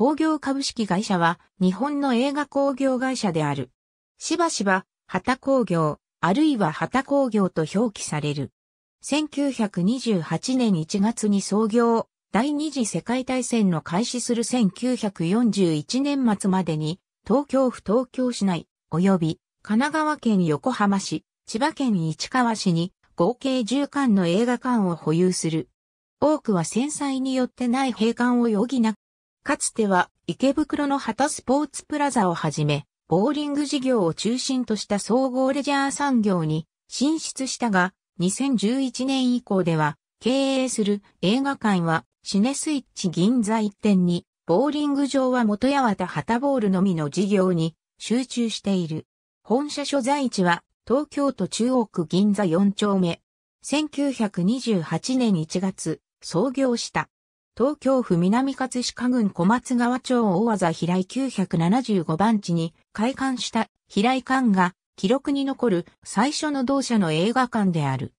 工業株式会社は日本の映画工業会社である。しばしば、旗工業、あるいは旗工業と表記される。1928年1月に創業、第二次世界大戦の開始する1941年末までに、東京府東京市内、及び神奈川県横浜市、千葉県市川市に合計10巻の映画館を保有する。多くは戦災によってない閉館を余儀なかつては池袋の旗スポーツプラザをはじめ、ボーリング事業を中心とした総合レジャー産業に進出したが、2011年以降では、経営する映画館はシネスイッチ銀座一店に、ボーリング場は元八幡旗ボールのみの事業に集中している。本社所在地は東京都中央区銀座4丁目。1928年1月、創業した。東京府南葛飾郡小松川町大技平井975番地に開館した平井館が記録に残る最初の同社の映画館である。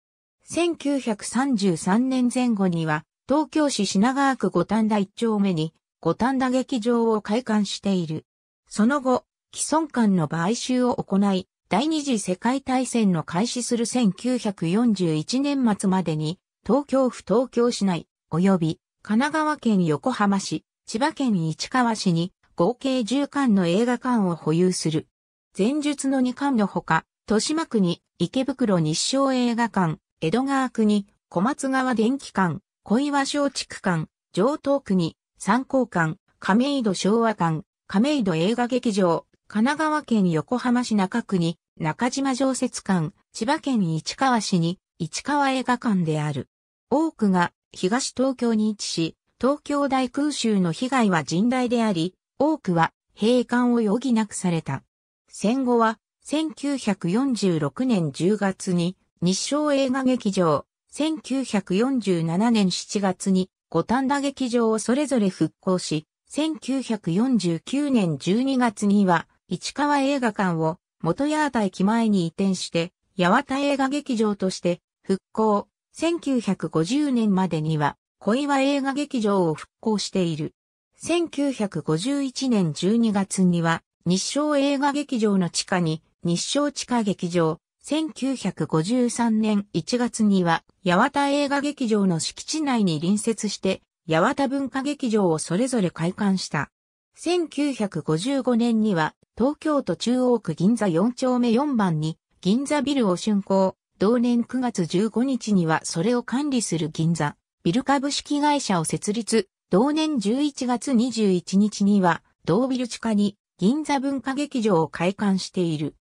1933年前後には東京市品川区五反田一丁目に五反田劇場を開館している。その後、既存館の買収を行い、第二次世界大戦の開始する1941年末までに東京府東京市内及び神奈川県横浜市、千葉県市川市に合計10巻の映画館を保有する。前述の2巻のほか、豊島区に池袋日照映画館、江戸川区に小松川電気館、小岩小地区館、上東区に三考館、亀戸昭和館、亀戸映画劇場、神奈川県横浜市中区に中島常設館、千葉県市川市に市川映画館である。多くが東東京に位置し、東京大空襲の被害は甚大であり、多くは閉館を余儀なくされた。戦後は、1946年10月に日照映画劇場、1947年7月に五反田劇場をそれぞれ復興し、1949年12月には市川映画館を元八幡駅前に移転して、八幡映画劇場として復興、1950年までには、小岩映画劇場を復興している。1951年12月には、日照映画劇場の地下に、日照地下劇場。1953年1月には、八幡映画劇場の敷地内に隣接して、八幡文化劇場をそれぞれ開館した。1955年には、東京都中央区銀座4丁目4番に、銀座ビルを竣工。同年9月15日にはそれを管理する銀座、ビル株式会社を設立、同年11月21日には、同ビル地下に銀座文化劇場を開館している。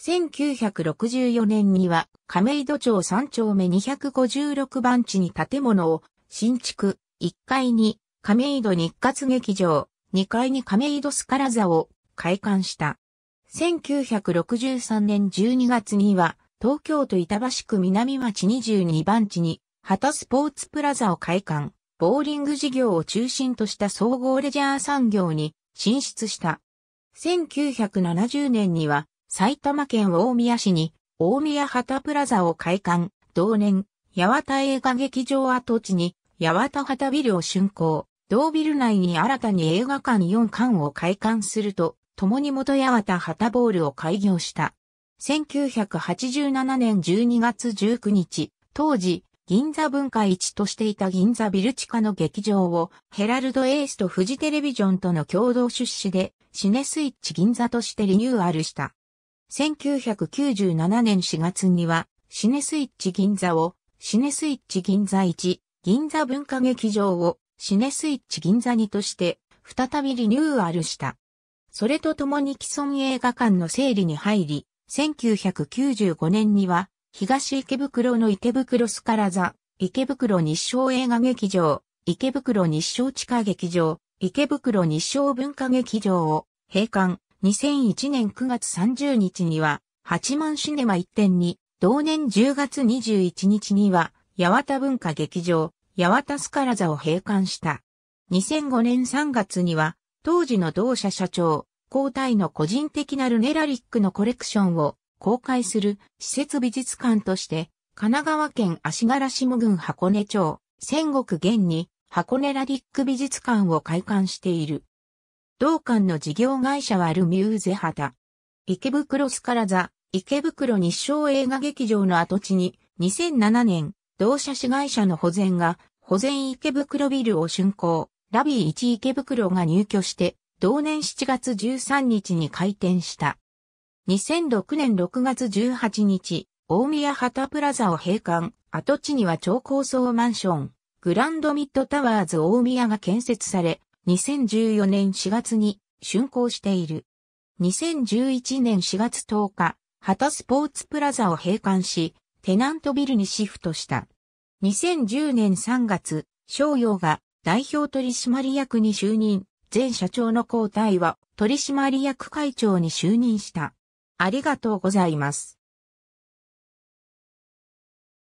1964年には亀戸町3丁目256番地に建物を新築、1階に亀戸日活劇場、2階に亀戸スカラ座を開館した。1963年12月には東京都板橋区南町22番地に、旗スポーツプラザを開館、ボーリング事業を中心とした総合レジャー産業に進出した。1970年には、埼玉県大宮市に、大宮旗プラザを開館、同年、八幡映画劇場跡地に、八幡旗ビルを竣工、同ビル内に新たに映画館4館を開館すると、共に元八幡旗ボールを開業した。1987年12月19日、当時、銀座文化一としていた銀座ビル地下の劇場をヘラルドエースとフジテレビジョンとの共同出資でシネスイッチ銀座としてリニューアルした。1997年4月にはシネスイッチ銀座をシネスイッチ銀座一、銀座文化劇場をシネスイッチ銀座にとして再びリニューアルした。それとともに既存映画館の整理に入り、1995年には、東池袋の池袋スカラザ、池袋日照映画劇場、池袋日照地下劇場、池袋日照文化劇場を閉館。2001年9月30日には、八幡シネマ1点に、同年10月21日には、八幡文化劇場、八幡スカラザを閉館した。2005年3月には、当時の同社社長、交代の個人的なルネラリックのコレクションを公開する施設美術館として、神奈川県足柄下郡箱根町、仙国玄に箱根ラリック美術館を開館している。同館の事業会社はルミューゼ畑。池袋スカラザ、池袋日照映画劇場の跡地に2007年、同社市会社の保全が保全池袋ビルを竣工、ラビー1池袋が入居して同年7月13日に開店した。2006年6月18日、大宮旗プラザを閉館、跡地には超高層マンション、グランドミッドタワーズ大宮が建設され、2014年4月に竣工している。2011年4月10日、旗スポーツプラザを閉館し、テナントビルにシフトした。2010年3月、商用が代表取締役に就任。前社長の交代は取締役会長に就任した。ありがとうございます。